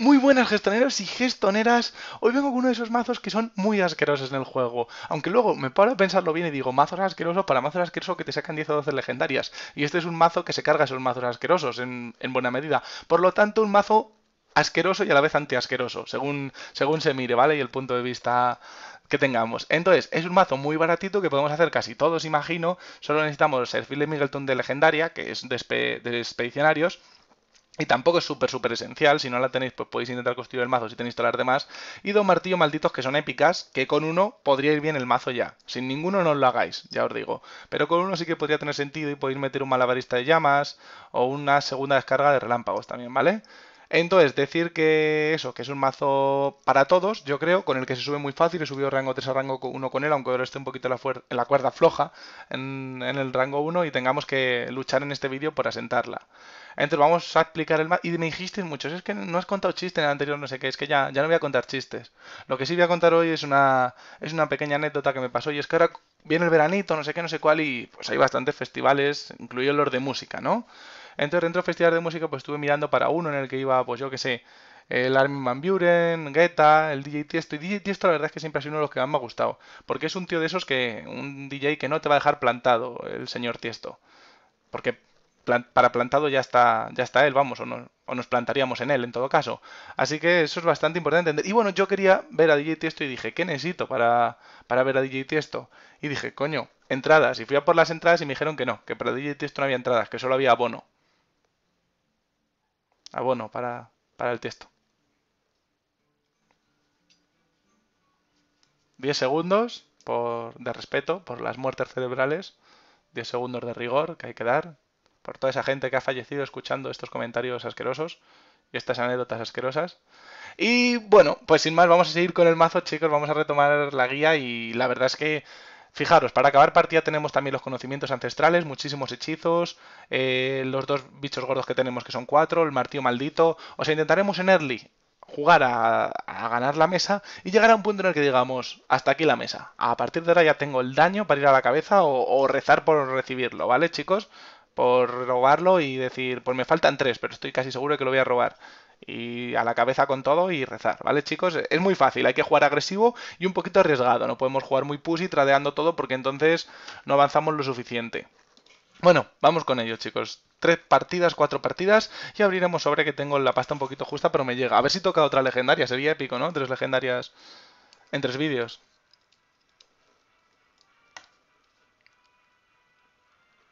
Muy buenas gestoneros y gestoneras, hoy vengo con uno de esos mazos que son muy asquerosos en el juego, aunque luego me paro a pensarlo bien y digo mazos asquerosos para mazos asqueroso que te sacan 10 o 12 legendarias, y este es un mazo que se carga esos mazos asquerosos en, en buena medida, por lo tanto un mazo asqueroso y a la vez antiasqueroso, según, según se mire, ¿vale? Y el punto de vista que tengamos. Entonces, es un mazo muy baratito que podemos hacer casi todos, imagino, solo necesitamos el Phil de de legendaria, que es de expedicionarios, y tampoco es súper, súper esencial. Si no la tenéis, pues podéis intentar construir el mazo si tenéis todas las demás. Y dos martillos malditos que son épicas, que con uno podría ir bien el mazo ya. Sin ninguno no lo hagáis, ya os digo. Pero con uno sí que podría tener sentido y podéis meter un malabarista de llamas o una segunda descarga de relámpagos también, ¿vale? Entonces, decir que eso, que es un mazo para todos, yo creo, con el que se sube muy fácil. He subido rango 3 a rango 1 con él, aunque ahora esté un poquito la, en la cuerda floja en, el rango 1 y tengamos que luchar en este vídeo por asentarla. Entonces, vamos a explicar el mazo. Y me dijisteis muchos, es que no has contado chistes en el anterior, no sé qué, es que ya, ya no voy a contar chistes. Lo que sí voy a contar hoy es una, es una pequeña anécdota que me pasó y es que ahora viene el veranito, no sé qué, no sé cuál, y pues hay bastantes festivales, incluidos los de música, ¿no? Entonces dentro de Festival de música pues estuve mirando para uno en el que iba, pues yo qué sé, el Armin Van Buren, Guetta, el DJ Tiesto. Y DJ Tiesto la verdad es que siempre ha sido uno de los que más me ha gustado. Porque es un tío de esos que, un DJ que no te va a dejar plantado, el señor Tiesto. Porque para plantado ya está, ya está él, vamos, o, o nos plantaríamos en él en todo caso. Así que eso es bastante importante entender. Y bueno, yo quería ver a DJ Tiesto y dije, ¿qué necesito para, para ver a DJ Tiesto? Y dije, coño, entradas. Y fui a por las entradas y me dijeron que no, que para DJ Tiesto no había entradas, que solo había abono abono ah, para, para el texto. 10 segundos por, de respeto por las muertes cerebrales, 10 segundos de rigor que hay que dar, por toda esa gente que ha fallecido escuchando estos comentarios asquerosos y estas anécdotas asquerosas. Y bueno, pues sin más, vamos a seguir con el mazo, chicos, vamos a retomar la guía y la verdad es que Fijaros, para acabar partida tenemos también los conocimientos ancestrales, muchísimos hechizos, eh, los dos bichos gordos que tenemos que son cuatro, el martillo maldito. O sea, intentaremos en early jugar a, ganar la mesa y llegar a un punto en el que digamos, hasta aquí la mesa. A partir de ahora ya tengo el daño para ir a la cabeza o, o rezar por recibirlo, ¿vale, chicos? Por robarlo y decir, pues me faltan tres, pero estoy casi seguro de que lo voy a robar y a la cabeza con todo y rezar, ¿vale chicos? Es muy fácil, hay que jugar agresivo y un poquito arriesgado, no podemos jugar muy Pussy tradeando todo porque entonces no avanzamos lo suficiente. Bueno, vamos con ello chicos. Tres partidas, cuatro partidas y abriremos sobre que tengo la pasta un poquito justa pero me llega. A ver si toca otra legendaria, sería épico, ¿no? Tres legendarias en tres vídeos.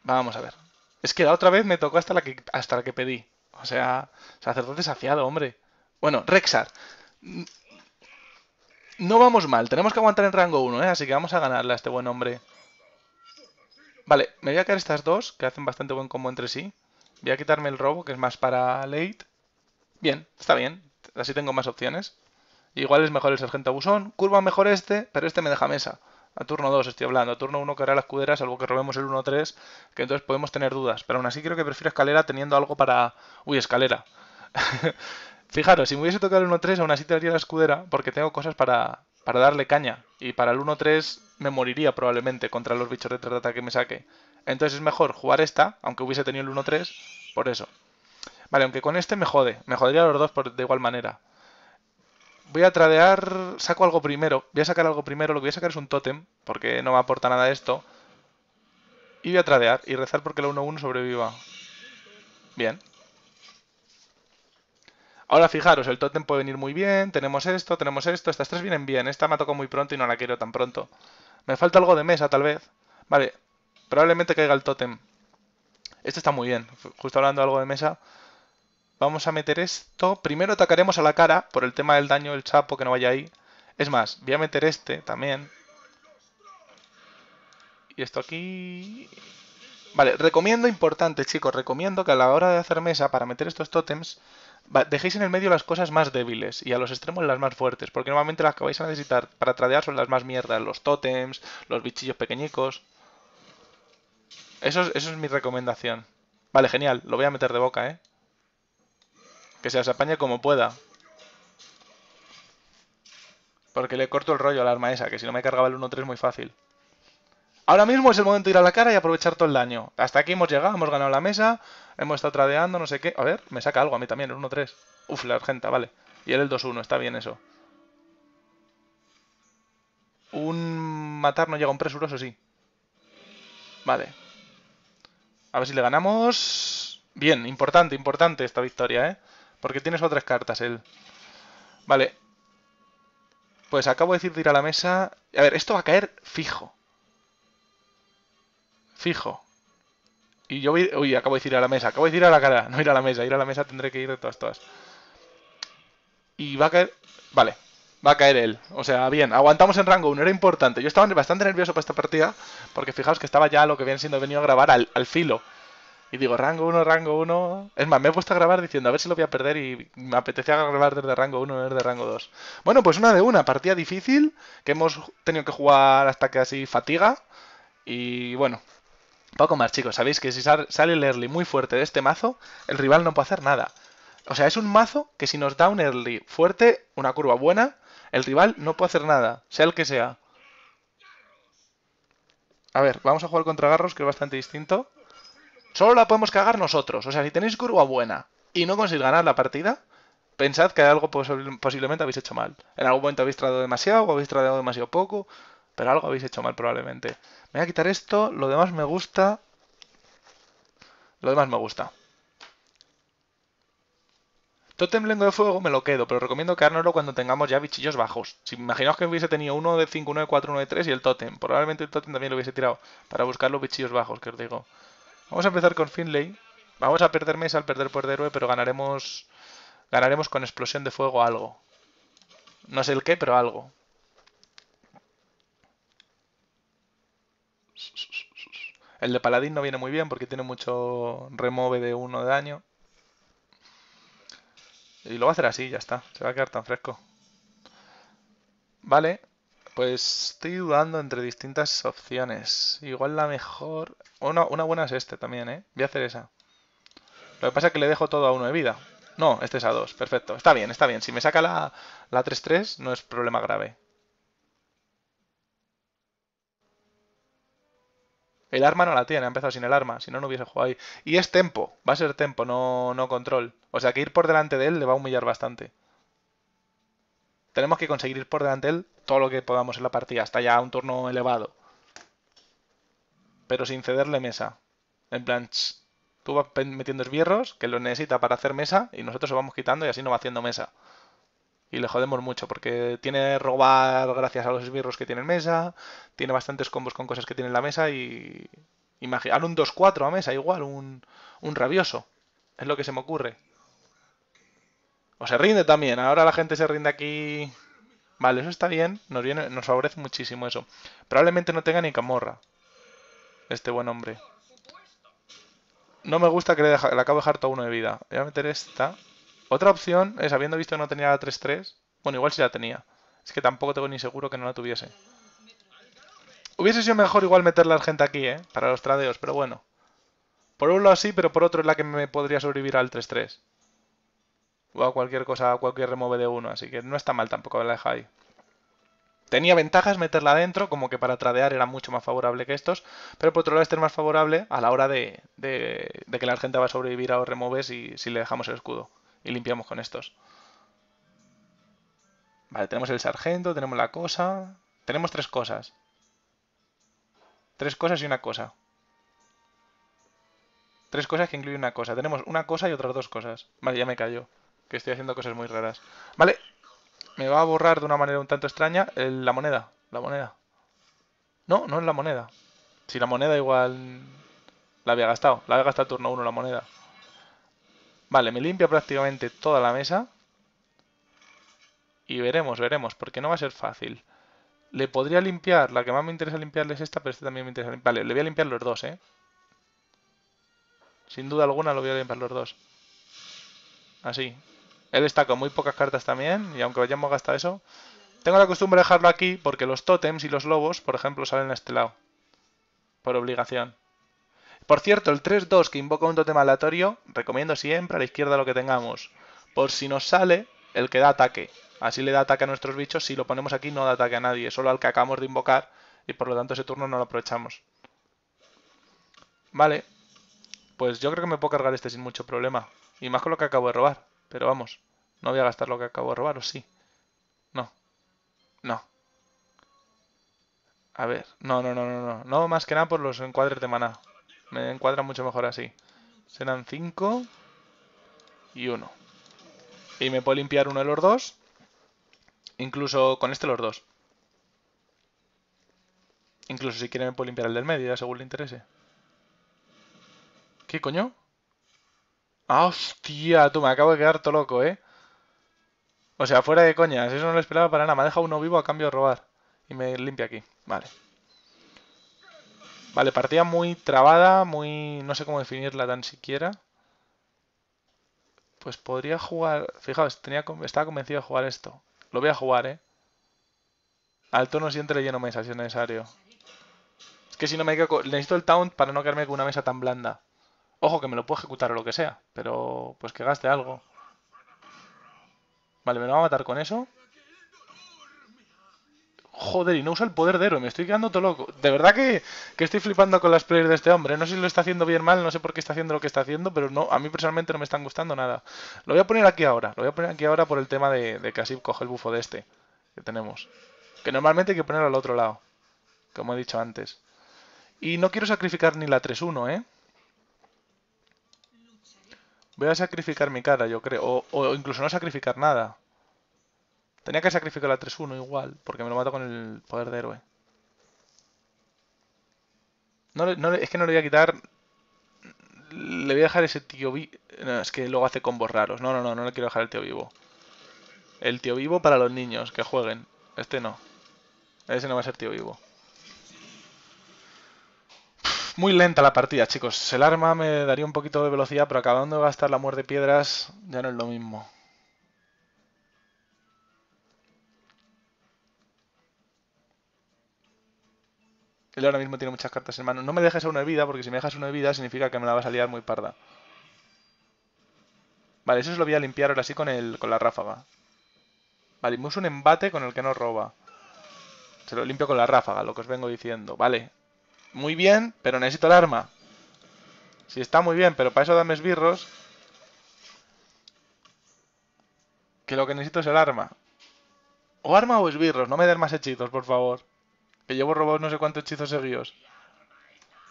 Vamos a ver. Es que la otra vez me tocó hasta la que, hasta la que pedí. O sea, sacerdote desafiado, hombre. Bueno, Rexar. No vamos mal, tenemos que aguantar en rango 1, ¿eh? así que vamos a ganarle a este buen hombre. Vale, me voy a quedar estas dos, que hacen bastante buen combo entre sí. Voy a quitarme el robo, que es más para late. Bien, está bien, así tengo más opciones. Igual es mejor el sargento abusón, curva mejor este, pero este me deja mesa. A turno 2 estoy hablando. A turno 1 caerá la escudera, algo que robemos el 1-3, que entonces podemos tener dudas. Pero aún así creo que prefiero escalera teniendo algo para... Uy, escalera. Fijaros, si me hubiese tocado el 1-3, aún así tendría la escudera, porque tengo cosas para, para darle caña. Y para el 1-3 me moriría probablemente contra los bichos de trata que me saque. Entonces es mejor jugar esta, aunque hubiese tenido el 1-3, por eso. Vale, aunque con este me jode. Me jodería los dos de igual manera voy a tradear, saco algo primero, voy a sacar algo primero, lo que voy a sacar es un tótem, porque no me aporta nada esto. Y voy a tradear y rezar porque la 1-1 sobreviva. Bien. Ahora fijaros, el tótem puede venir muy bien, tenemos esto, tenemos esto, estas tres vienen bien, esta me ha tocado muy pronto y no la quiero tan pronto. Me falta algo de mesa, tal vez. Vale, probablemente caiga el tótem. Este está muy bien, justo hablando de algo de mesa, Vamos a meter esto. Primero atacaremos a la cara por el tema del daño del chapo que no vaya ahí. Es más, voy a meter este también. Y esto aquí... Vale, recomiendo, importante chicos, recomiendo que a la hora de hacer mesa para meter estos tótems dejéis en el medio las cosas más débiles y a los extremos las más fuertes, porque normalmente las que vais a necesitar para tradear son las más mierdas, los tótems, los bichillos pequeñicos. Eso, eso es mi recomendación. Vale, genial, lo voy a meter de boca, ¿eh? Que se las apañe como pueda. Porque le corto el rollo la arma esa, que si no me cargaba el 1-3 muy fácil. Ahora mismo es el momento de ir a la cara y aprovechar todo el daño. Hasta aquí hemos llegado, hemos ganado la mesa, hemos estado tradeando, no sé qué. A ver, me saca algo a mí también, el 1-3. Uf, la argenta, vale. Y él el 2-1, está bien eso. Un matar no llega un presuroso, sí. Vale. A ver si le ganamos. Bien, importante, importante esta victoria, ¿eh? Porque tienes otras cartas él. Vale. Pues acabo de decir de ir a la mesa. A ver, esto va a caer fijo. Fijo. Y yo voy... Uy, acabo de decir a la mesa. Acabo de decir a la cara. No ir a la mesa. Ir a la mesa tendré que ir de todas, todas. Y va a caer... Vale. Va a caer él. O sea, bien. Aguantamos en rango 1. Era importante. Yo estaba bastante nervioso para esta partida. Porque fijaos que estaba ya lo que habían siendo venido a grabar al filo. Y digo, rango 1, rango 1. Es más, me he puesto a grabar diciendo, a ver si lo voy a perder y me apetecía grabar desde rango 1 desde rango 2. Bueno, pues una de una, partida difícil, que hemos tenido que jugar hasta que así fatiga. Y bueno, poco más chicos, sabéis que si sale el early muy fuerte de este mazo, el rival no puede hacer nada. O sea, es un mazo que si nos da un early fuerte, una curva buena, el rival no puede hacer nada, sea el que sea. A ver, vamos a jugar contra Garros, que es bastante distinto. Solo la podemos cagar nosotros. O sea, si tenéis curva buena y no conseguís ganar la partida, pensad que algo posiblemente habéis hecho mal. En algún momento habéis trado demasiado o habéis trado demasiado poco, pero algo habéis hecho mal probablemente. Me voy a quitar esto, lo demás me gusta. Lo demás me gusta. Totem blengo de Fuego me lo quedo, pero recomiendo quedárnoslo cuando tengamos ya bichillos bajos. Si imaginaos que hubiese tenido uno de 5, de 4, uno de 3 y el Totem. Probablemente el Totem también lo hubiese tirado para buscar los bichillos bajos, que os digo. Vamos a empezar con Finlay. Vamos a perder mesa al perder por de héroe, pero ganaremos ganaremos con explosión de fuego algo. No sé el qué, pero algo. El de paladín no viene muy bien porque tiene mucho remove de uno de daño. Y lo va a hacer así, ya está. Se va a quedar tan fresco. Vale, pues estoy dudando entre distintas opciones. Igual la mejor... Una, buena es este también, ¿eh? Voy a hacer esa. Lo que pasa es que le dejo todo a uno de vida. No, este es a dos, perfecto. Está bien, está bien. Si me saca la 3-3 no es problema grave. El arma no la tiene, ha empezado sin el arma, si no, no hubiese jugado ahí. Y es tempo, va a ser tempo, no, no control. O sea que ir por delante de él le va a humillar bastante. Tenemos que conseguir ir por delante de él todo lo que podamos en la partida, hasta ya un turno elevado. Pero sin cederle mesa. En plan, tú vas metiendo esbierros que lo necesita para hacer mesa y nosotros lo vamos quitando y así no va haciendo mesa. Y le jodemos mucho porque tiene robar gracias a los esbirros que tiene en mesa, tiene bastantes combos con cosas que tiene en la mesa y... Imaginar un 2-4 a mesa, igual, un, un rabioso. Es lo que se me ocurre. O se rinde también. Ahora la gente se rinde aquí. Vale, eso está bien. Nos, nos favorece muchísimo eso. Probablemente no tenga ni camorra. Este buen hombre. No me gusta que le, le acabo de dejar todo uno de vida. Voy a meter esta. Otra opción es, habiendo visto que no tenía la 3-3... Bueno, igual si la tenía. Es que tampoco tengo ni seguro que no la tuviese. Hubiese sido mejor igual meter la gente aquí, ¿eh? Para los tradeos, pero bueno. Por un lado sí, pero por otro es la que me podría sobrevivir al 3-3 o a cualquier cosa, a cualquier remove de uno. Así que no está mal tampoco haberla dejado ahí. Tenía ventajas meterla adentro, como que para tradear era mucho más favorable que estos, pero por otro lado este es más favorable a la hora de, de, que la gente va a sobrevivir a los removes y si le dejamos el escudo y limpiamos con estos. Vale, tenemos el sargento, tenemos la cosa... Tenemos tres cosas. Tres cosas y una cosa. Tres cosas que incluye una cosa. Tenemos una cosa y otras dos cosas. Vale, ya me cayó que estoy haciendo cosas muy raras. Vale, me va a borrar de una manera un tanto extraña la moneda. La moneda. No, no es la moneda. Si la moneda igual la había gastado. La había gastado turno 1 la moneda. Vale, me limpia prácticamente toda la mesa. Y veremos, veremos, porque no va a ser fácil. Le podría limpiar, la que más me interesa limpiarle es esta, pero esta también me interesa limpiar. Vale, le voy a limpiar los dos, ¿eh? Sin duda alguna lo voy a limpiar los dos. Así, él está con muy pocas cartas también, y aunque a gastar eso... Tengo la costumbre de dejarlo aquí porque los tótems y los lobos, por ejemplo, salen a este lado. Por obligación. Por cierto, el 3-2 que invoca un tótem aleatorio, recomiendo siempre a la izquierda lo que tengamos. Por si nos sale, el que da ataque. Así le da ataque a nuestros bichos, si lo ponemos aquí no da ataque a nadie, solo al que acabamos de invocar, y por lo tanto ese turno no lo aprovechamos. Vale, pues yo creo que me puedo cargar este sin mucho problema. Y más con lo que acabo de robar. Pero vamos, no voy a gastar lo que acabo de robar, ¿o sí? No. No. A ver, no, no, no, no, no. No, más que nada por los encuadres de maná. Me encuadran mucho mejor así. Serán 5 y 1. Y me puedo limpiar uno de los dos. Incluso con este los dos. Incluso si quiere me puedo limpiar el del medio, según le interese. ¿Qué coño? hostia, tú me acabo de quedar todo loco, ¿eh? O sea, fuera de coñas, eso no lo esperaba para nada. Me ha dejado uno vivo a cambio de robar. Y me limpia aquí. Vale. Vale, partida muy trabada, muy... No sé cómo definirla tan siquiera. Pues podría jugar... Fijaos, tenía... estaba convencido de jugar esto. Lo voy a jugar, ¿eh? Al turno siguiente le lleno mesa, si es necesario. Es que si no me quedo... Necesito el taunt para no quedarme con una mesa tan blanda. Ojo que me lo puedo ejecutar o lo que sea, pero pues que gaste algo. Vale, me lo va a matar con eso. Joder, y no usa el poder de héroe, me estoy quedando todo loco. De verdad que, que estoy flipando con las players de este hombre. No sé si lo está haciendo bien mal, no sé por qué está haciendo lo que está haciendo, pero no, a mí personalmente no me están gustando nada. Lo voy a poner aquí ahora, lo voy a poner aquí ahora por el tema de, de que así coge el bufo de este que tenemos. Que normalmente hay que ponerlo al otro lado, como he dicho antes. Y no quiero sacrificar ni la 3-1, ¿eh? Voy a sacrificar mi cara, yo creo. O, incluso no sacrificar nada. Tenía que sacrificar la 3-1 igual, porque me lo mato con el poder de héroe. No, es que no le voy a quitar... Le voy a dejar ese tío vivo... es que luego hace combos raros. No, no, no, no le quiero dejar el tío vivo. El tío vivo para los niños, que jueguen. Este no. Ese no va a ser tío vivo. Muy lenta la partida, chicos. El arma me daría un poquito de velocidad, pero acabando de gastar la muerte de piedras ya no es lo mismo. Él ahora mismo tiene muchas cartas en mano. No me dejes una de vida, porque si me dejas una vida significa que me la vas a liar muy parda. Vale, eso se lo voy a limpiar ahora sí con, el, con la ráfaga. Vale, me un embate con el que no roba. Se lo limpio con la ráfaga, lo que os vengo diciendo. Vale, muy bien, pero necesito el arma. Si está muy bien, pero para eso dame esbirros. Que lo que necesito es el arma. O arma o esbirros, no me den más hechizos, por favor. Que llevo robos no sé cuántos hechizos seguidos.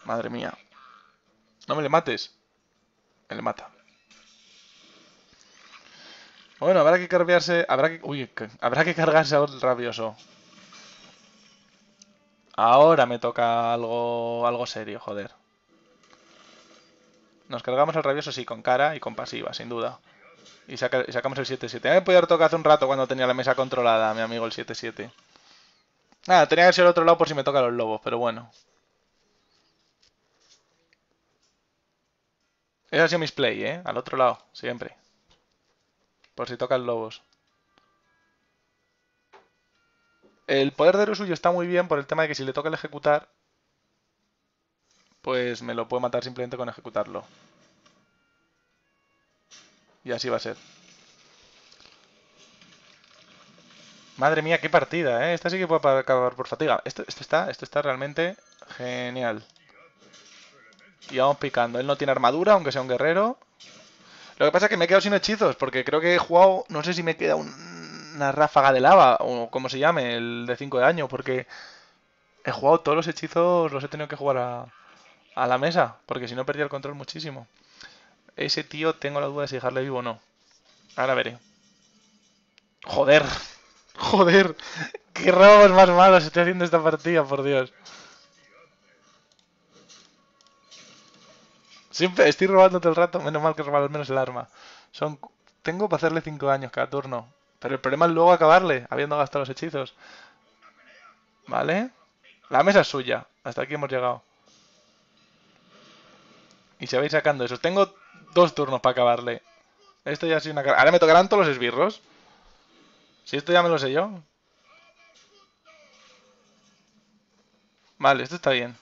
Madre mía. No me le mates. Me le mata. Bueno, habrá que cargarse... Habrá que... Uy, habrá que cargarse al rabioso. Ahora me toca algo, algo serio, joder. Nos cargamos el rabioso, sí, con cara y con pasiva, sin duda. Y, sacamos el 7-7. Me podía tocar hace un rato cuando tenía la mesa controlada, mi amigo, el 7-7. Nada, tenía que ser al otro lado por si me toca los lobos, pero bueno. Eso ha sido mis play, ¿eh? Al otro lado, siempre. Por si tocan lobos. El poder de Suyo está muy bien por el tema de que si le toca el ejecutar, pues me lo puede matar simplemente con ejecutarlo. Y así va a ser. Madre mía, qué partida, ¿eh? Esta sí que puede acabar por fatiga. Esto, está, esto está realmente genial. Y vamos picando. Él no tiene armadura, aunque sea un guerrero. Lo que pasa es que me he quedado sin hechizos, porque creo que he jugado... No sé si me queda un una ráfaga de lava, o como se llame, el de 5 de daño, porque he jugado todos los hechizos, los he tenido que jugar a, la mesa, porque si no perdía el control muchísimo. Ese tío tengo la duda de si dejarle vivo o no. Ahora veré. Joder, joder, qué robos más malos estoy haciendo esta partida, por Dios. Siempre estoy robando todo el rato, menos mal que robar al menos el arma. Son tengo para hacerle 5 daños cada turno. Pero el problema es luego acabarle, habiendo gastado los hechizos. ¿Vale? La mesa es suya. Hasta aquí hemos llegado. Y se vais sacando eso. Tengo dos turnos para acabarle. Esto ya ha sido una cara. Ahora me tocarán todos los esbirros. Si esto ya me lo sé yo. Vale, esto está bien.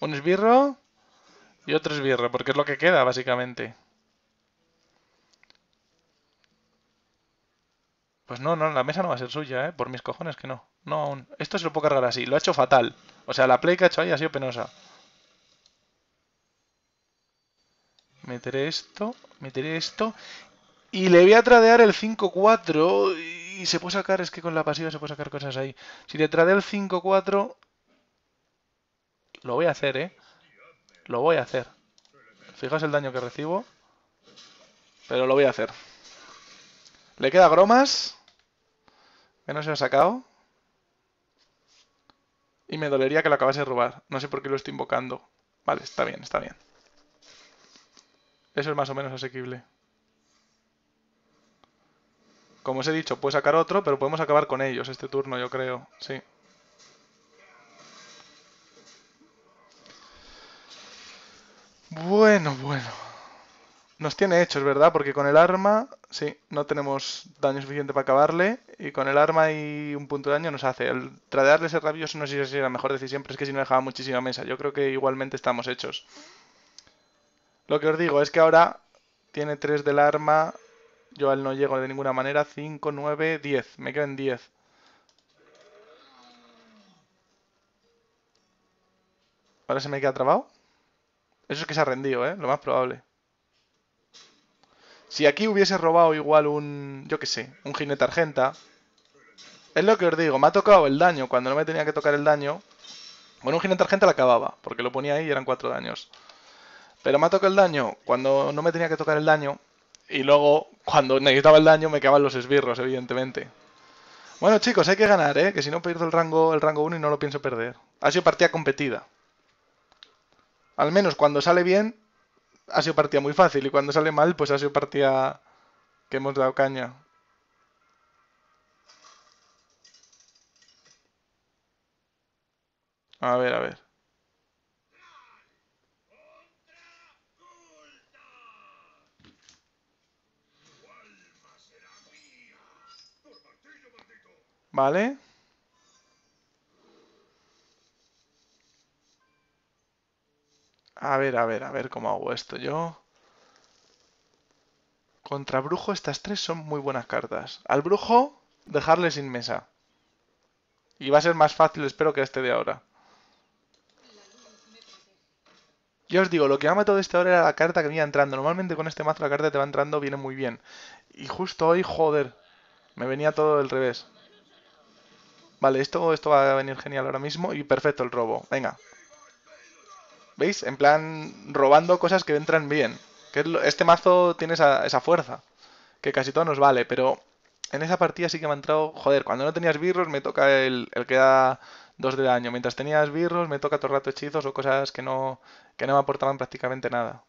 Un esbirro y otro esbirro, porque es lo que queda, básicamente. Pues no, no, la mesa no va a ser suya, ¿eh? Por mis cojones que no. No aún. Esto se lo puedo cargar así. Lo ha hecho fatal. O sea, la play que ha hecho ahí ha sido penosa. Meteré esto, meteré esto. Y le voy a tradear el 5-4. Y se puede sacar, es que con la pasiva se puede sacar cosas ahí. Si le tradeo el 5-4... Lo voy a hacer, ¿eh? Lo voy a hacer. Fijaos el daño que recibo. Pero lo voy a hacer. Le queda Gromas. Que no se lo ha sacado. Y me dolería que lo acabase de robar. No sé por qué lo estoy invocando. Vale, está bien, está bien. Eso es más o menos asequible. Como os he dicho, puedo sacar otro, pero podemos acabar con ellos este turno, yo creo. Sí. Bueno, bueno. Nos tiene hechos, ¿verdad? Porque con el arma, sí, no tenemos daño suficiente para acabarle. Y con el arma y un punto de daño nos hace. El tradearle ese rabioso no sé si es la mejor decisión, pero es que si no dejaba muchísima mesa. Yo creo que igualmente estamos hechos. Lo que os digo es que ahora tiene 3 del arma. Yo a él no llego de ninguna manera. 5, 9, 10. Me quedan 10. Ahora se me queda trabado. Eso es que se ha rendido, ¿eh? Lo más probable. Si aquí hubiese robado igual un, yo qué sé, un jinete argenta. Es lo que os digo, me ha tocado el daño cuando no me tenía que tocar el daño. Bueno, un jinete argenta la acababa, porque lo ponía ahí y eran cuatro daños. Pero me ha tocado el daño cuando no me tenía que tocar el daño. Y luego, cuando necesitaba el daño, me quedaban los esbirros, evidentemente. Bueno, chicos, hay que ganar, ¿eh? Que si no pierdo el rango el rango 1 y no lo pienso perder. Ha sido partida competida. Al menos cuando sale bien, ha sido partida muy fácil y cuando sale mal, pues ha sido partida que hemos dado caña. A ver, a ver. ¿Vale? A ver, a ver, a ver cómo hago esto yo. Contra brujo estas tres son muy buenas cartas. Al brujo, dejarle sin mesa. Y va a ser más fácil, espero, que este de ahora. Yo os digo, lo que me de este ahora era la carta que me entrando. Normalmente con este mazo la carta que te va entrando viene muy bien. Y justo hoy, joder, me venía todo del revés. Vale, esto, esto va a venir genial ahora mismo. Y perfecto el robo. Venga, ¿Veis? En plan, robando cosas que entran bien. Que este mazo tiene esa, fuerza. Que casi todo nos vale, pero en esa partida sí que me ha entrado. Joder, cuando no tenías birros me toca el, el que da dos de daño. Mientras tenías birros me toca todo el rato hechizos o cosas que no, que no me aportaban prácticamente nada.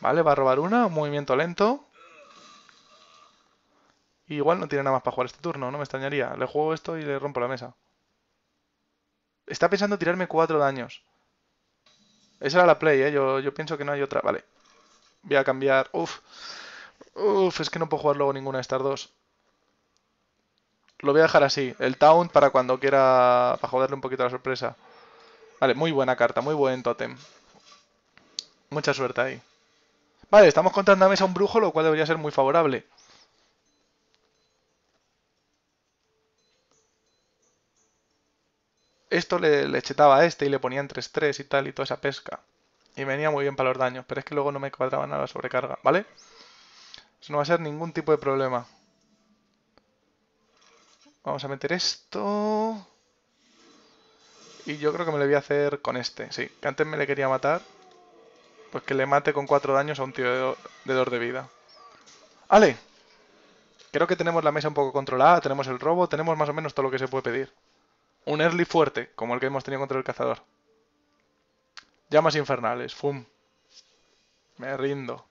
Vale, va a robar una, un movimiento lento. Y igual no tiene nada más para jugar este turno, no me extrañaría. Le juego esto y le rompo la mesa. Está pensando tirarme cuatro daños. Esa era la Play, ¿eh? Yo, pienso que no hay otra. Vale. Voy a cambiar. Uf. Uf, es que no puedo jugar luego ninguna de estas dos. Lo voy a dejar así. El Taunt para cuando quiera... Para joderle un poquito la sorpresa. Vale, muy buena carta. Muy buen tótem. Mucha suerte ahí. Vale, estamos contando a mesa un brujo, lo cual debería ser muy favorable. esto le, le a este y le ponía 3-3 y tal y toda esa pesca. Y venía muy bien para los daños, pero es que luego no me cuadraba nada la sobrecarga, ¿vale? Eso no va a ser ningún tipo de problema. Vamos a meter esto... Y yo creo que me lo voy a hacer con este, sí. Que antes me le quería matar. Pues que le mate con 4 daños a un tío de 2 de vida. ¡Ale! Creo que tenemos la mesa un poco controlada, tenemos el robo, tenemos más o menos todo lo que se puede pedir un early fuerte, como el que hemos tenido contra el cazador. Llamas infernales, fum. Me rindo.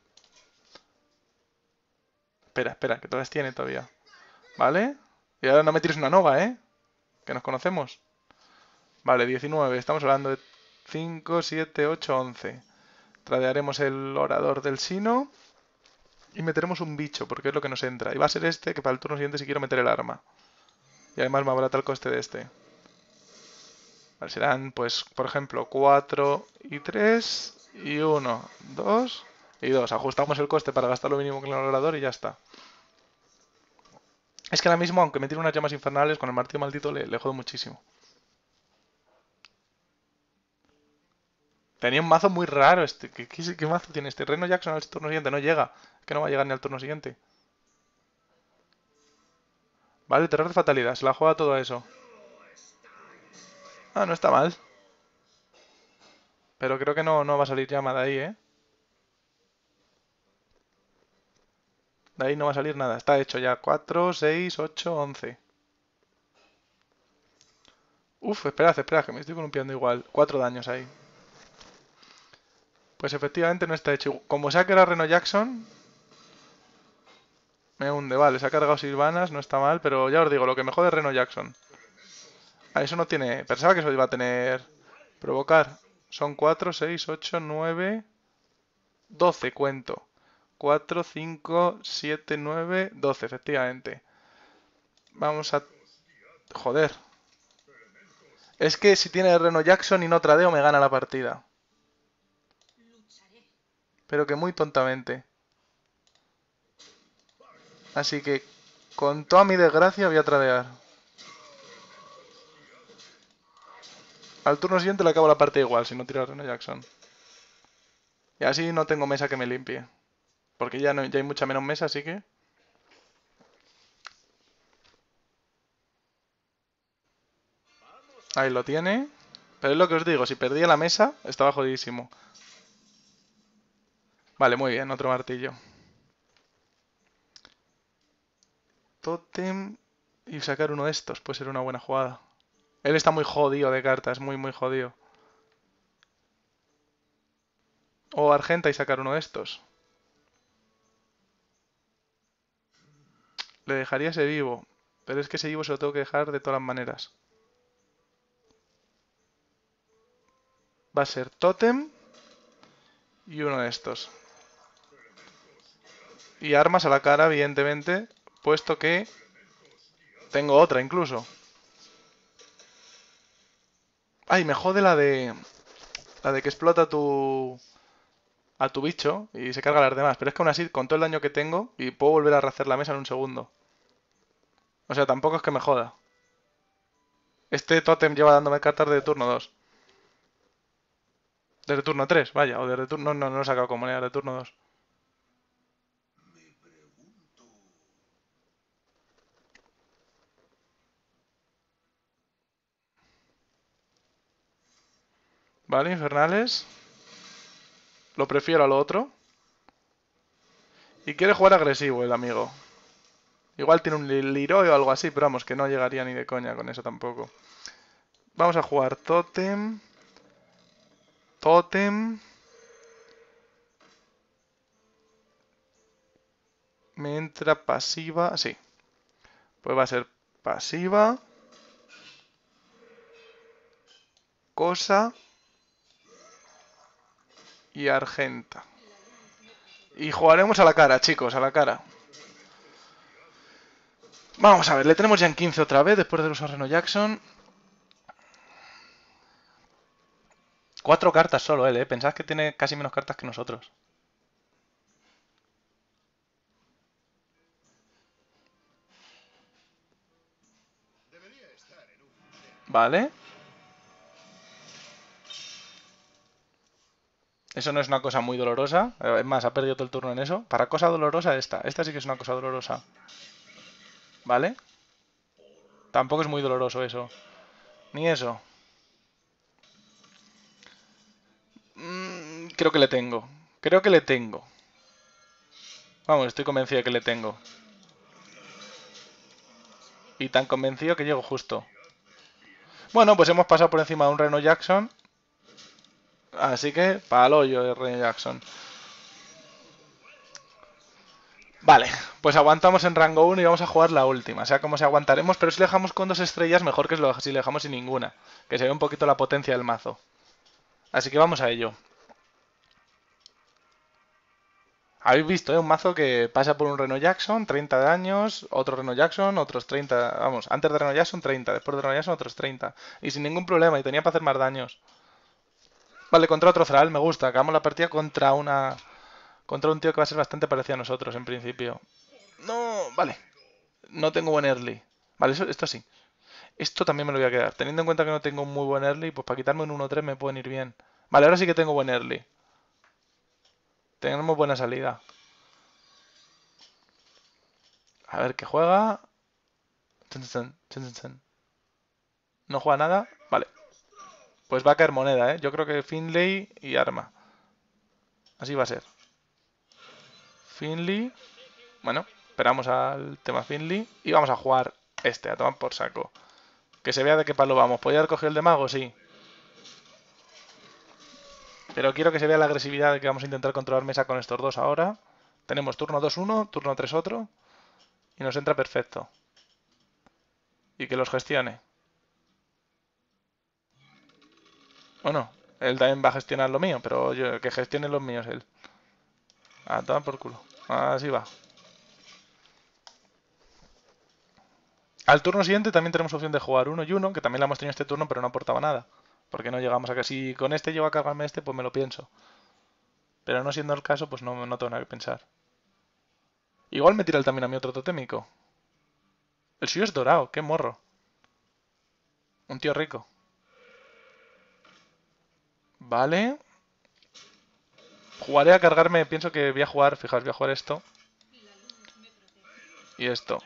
Espera, espera, que todas tiene todavía. ¿Vale? Y ahora no me tires una nova, ¿eh? Que nos conocemos. Vale, 19. Estamos hablando de 5, 7, 8, 11. Tradearemos el orador del sino. Y meteremos un bicho, porque es lo que nos entra. Y va a ser este, que para el turno siguiente si quiero meter el arma. Y además me abrata el coste de este. Vale, serán, pues, por ejemplo, 4 y 3 y 1, 2 y 2. Ajustamos el coste para gastar lo mínimo que el orador y ya está. Es que ahora mismo, aunque me tire unas llamas infernales, con el martillo maldito le, le jodo muchísimo. Tenía un mazo muy raro. Este. ¿Qué, mazo tiene este? reino Jackson al turno siguiente. No llega. Es que no va a llegar ni al turno siguiente. Vale, terror de fatalidad. Se la juega todo a eso. Ah, no está mal. Pero creo que no, no va a salir llama de ahí, ¿eh? De ahí no va a salir nada. Está hecho ya. 4, 6, 8, 11. Uf, esperad, esperad, que me estoy columpiando igual. 4 daños ahí. Pues efectivamente no está hecho. Como que era Reno Jackson... Me hunde, vale. Se ha cargado Silvanas, no está mal. Pero ya os digo, lo que mejor es Reno Jackson. Ah, eso no tiene... Pensaba que eso iba a tener... Provocar. Son 4, 6, 8, 9... 12, cuento. 4, 5, 7, 9, 12, efectivamente. Vamos a... Joder. Es que si tiene Reno Jackson y no tradeo me gana la partida. Pero que muy tontamente. Así que, con toda mi desgracia voy a tradear. Al turno siguiente le acabo la parte igual, si no tira Reno Jackson. Y así no tengo mesa que me limpie. Porque ya, no, ya hay mucha menos mesa, así que... Ahí lo tiene. Pero es lo que os digo, si perdía la mesa, estaba jodidísimo. Vale, muy bien, otro martillo. Totem... Y sacar uno de estos, puede ser una buena jugada. Él está muy jodido de cartas, muy, muy jodido. O Argenta y sacar uno de estos. Le dejaría ese vivo. Pero es que ese vivo se lo tengo que dejar de todas las maneras. Va a ser Totem. Y uno de estos. Y armas a la cara, evidentemente. Puesto que... Tengo otra incluso. Ay, me jode la de. La de que explota tu. A tu bicho y se carga a las demás. Pero es que aún así, con todo el daño que tengo, y puedo volver a rehacer la mesa en un segundo. O sea, tampoco es que me joda. Este totem lleva dándome cartas de turno 2. Desde turno 3, vaya, o de turno... No, no, no lo he sacado como moneda, de turno 2. Vale, infernales. Lo prefiero al otro. Y quiere jugar agresivo el amigo. Igual tiene un Leroy o algo así, pero vamos, que no llegaría ni de coña con eso tampoco. Vamos a jugar Totem. Totem. Me entra pasiva. Sí. Pues va a ser pasiva. Cosa y Argenta. Y jugaremos a la cara, chicos, a la cara. Vamos a ver, le tenemos ya en 15 otra vez después de los Reno Jackson. Cuatro cartas solo él, ¿eh? Pensad que tiene casi menos cartas que nosotros. Vale. Eso no es una cosa muy dolorosa. Eh, es más, ha perdido todo el turno en eso. Para cosa dolorosa esta. Esta sí que es una cosa dolorosa. ¿Vale? Tampoco es muy doloroso eso. Ni eso. Mm, creo que le tengo. Creo que le tengo. Vamos, estoy convencido de que le tengo. Y tan convencido que llego justo. Bueno, pues hemos pasado por encima de un Reno Jackson Así que, palo yo de eh, Jackson. Vale, pues aguantamos en rango 1 y vamos a jugar la última. O sea, como si aguantaremos, pero si le dejamos con dos estrellas, mejor que si le dejamos sin ninguna. Que se ve un poquito la potencia del mazo. Así que vamos a ello. Habéis visto, ¿eh? Un mazo que pasa por un Reno Jackson, 30 daños, otro Reno Jackson, otros 30... Vamos, antes de Reno Jackson, 30, después de Reno Jackson, otros 30. Y sin ningún problema, y tenía para hacer más daños. Vale, contra otro Zral, me gusta. Acabamos la partida contra una. Contra un tío que va a ser bastante parecido a nosotros en principio. No, vale. No tengo buen early. Vale, esto sí. Esto también me lo voy a quedar. Teniendo en cuenta que no tengo muy buen early, pues para quitarme un 1-3 me pueden ir bien. Vale, ahora sí que tengo buen early. Tenemos buena salida. A ver qué juega. No juega nada. Vale. Pues va a caer moneda, ¿eh? Yo creo que Finley y arma. Así va a ser. Finley. Bueno, esperamos al tema Finley. Y vamos a jugar este, a tomar por saco. Que se vea de qué palo vamos. ¿Podría haber cogido el de mago? Sí. Pero quiero que se vea la agresividad que vamos a intentar controlar mesa con estos dos ahora. Tenemos turno 2-1, turno 3 otro. Y nos entra perfecto. Y que los gestione. Bueno, él también va a gestionar lo mío, pero yo, que gestione los míos él. Ah, tomar por culo. Así va. Al turno siguiente también tenemos opción de jugar uno y uno, que también la hemos tenido este turno, pero no aportaba nada. Porque no llegamos a que si con este llego a cargarme este, pues me lo pienso. Pero no siendo el caso, pues no, tengo nada que pensar. Igual me tira el también a mi otro totémico. El suyo es dorado, qué morro. Un tío rico. Vale. Jugaré a cargarme, pienso que voy a jugar, fijaos, voy a jugar esto. Y esto.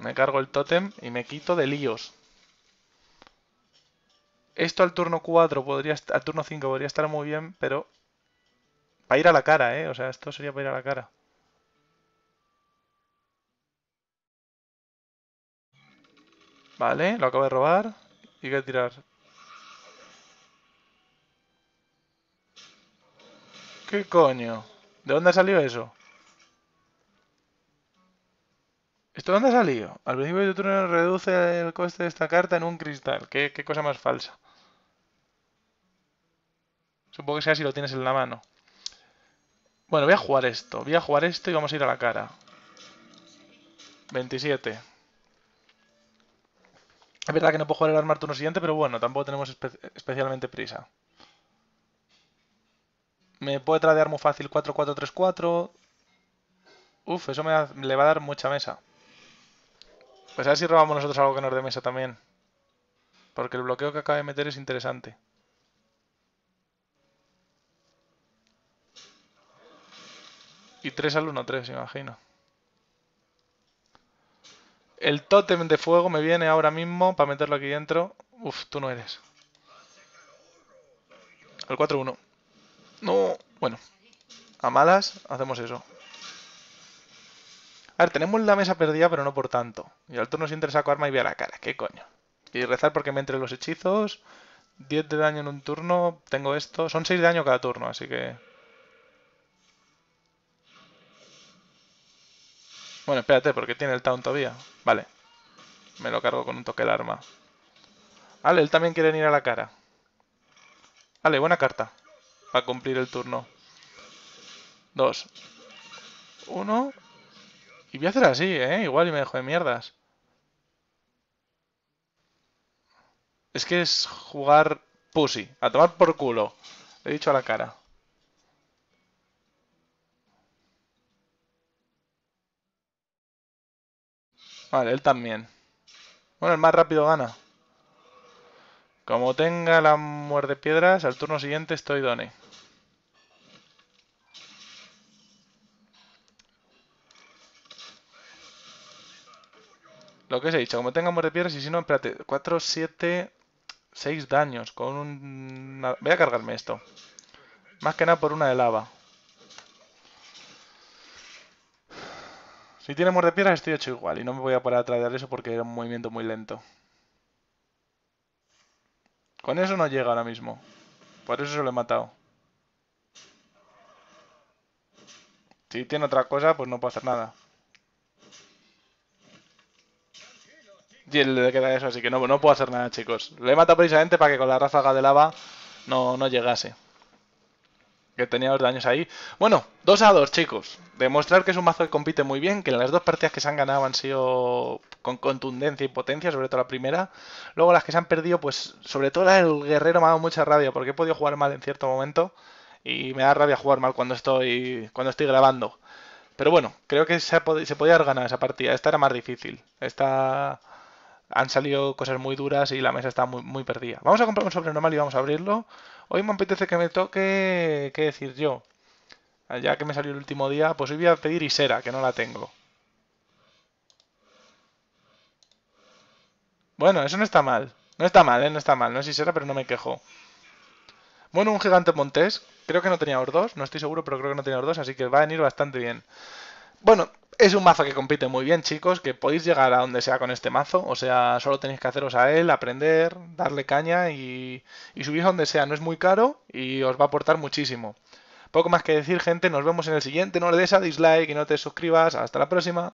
Me cargo el tótem y me quito de líos. Esto al turno 4 podría al turno 5 podría estar muy bien, pero para ir a la cara, eh, o sea, esto sería para ir a la cara. Vale, lo acabo de robar. ¿Y que tirar? ¿Qué coño? ¿De dónde ha salido eso? ¿Esto dónde ha salido? Al principio de tu turno reduce el coste de esta carta en un cristal. ¿Qué, cosa más falsa? Supongo que sea si lo tienes en la mano. Bueno, voy a jugar esto. Voy a jugar esto y vamos a ir a la cara. 27. Es verdad que no puedo jugar el armar turno siguiente, pero bueno, tampoco tenemos especialmente prisa. Me puede tradear muy fácil 4-4-3-4. Uf, eso me le va a dar mucha mesa. Pues a ver si robamos nosotros algo que nos dé mesa también. Porque el bloqueo que acaba de meter es interesante. Y 3 al 1-3, imagino. El tótem de fuego me viene ahora mismo para meterlo aquí dentro. Uf, tú no eres. Al 4-1. No, bueno. A malas hacemos eso. A ver, tenemos la mesa perdida, pero no por tanto. Y al turno siempre saco arma y a la cara. ¿Qué coño? Y rezar porque me entre los hechizos. 10 de daño en un turno. Tengo esto. Son 6 de daño cada turno, así que... Bueno, espérate, porque tiene el town todavía. Vale. Me lo cargo con un toque de arma. Vale, él también quiere ir a la cara. Vale, buena carta. Para cumplir el turno. Dos. Uno. Y voy a hacer así, ¿eh? Igual y me dejo de mierdas. Es que es jugar pussy. A tomar por culo. Le he dicho a la cara. Vale, él también. Bueno, el más rápido gana. Como tenga la de piedras, al turno siguiente estoy done. Lo que os he dicho, como tenga de piedras y si no, espérate, 4, 7, 6 daños con un... Voy a cargarme esto. Más que nada por una de lava. Si tiene de piedras estoy hecho igual y no me voy a parar a de eso porque era un movimiento muy lento. Con eso no llega ahora mismo. Por eso se lo he matado. Si tiene otra cosa, pues no puedo hacer nada. Y le queda eso, así que no, no puedo hacer nada, chicos. Le he matado precisamente para que con la ráfaga de lava no, no llegase. Que tenía los daños ahí. Bueno, 2 a 2, chicos. Demostrar que es un mazo que compite muy bien, que las dos partidas que se han ganado han sido con contundencia y potencia, sobre todo la primera. Luego las que se han perdido, pues sobre todo la del guerrero me ha dado mucha rabia, porque he podido jugar mal en cierto momento y me da rabia jugar mal cuando estoy, cuando estoy grabando. Pero bueno, creo que se, podía ganar esa partida. Esta era más difícil. Esta han salido cosas muy duras y la mesa está muy, muy perdida. Vamos a comprar un sobre normal y vamos a abrirlo. Hoy me apetece que me toque, qué decir yo. Ya que me salió el último día, pues hoy voy a pedir Isera, que no la tengo. Bueno, eso no está mal. No está mal, ¿eh? No está mal. No sé si será, pero no me quejo. Bueno, un gigante montés. Creo que no tenía dos. No estoy seguro, pero creo que no tenía dos. Así que va a venir bastante bien. Bueno, es un mazo que compite muy bien, chicos. Que podéis llegar a donde sea con este mazo. O sea, solo tenéis que haceros a él, aprender, darle caña y, y subir a donde sea. No es muy caro y os va a aportar muchísimo. Poco más que decir, gente. Nos vemos en el siguiente. No le des a dislike y no te suscribas. Hasta la próxima.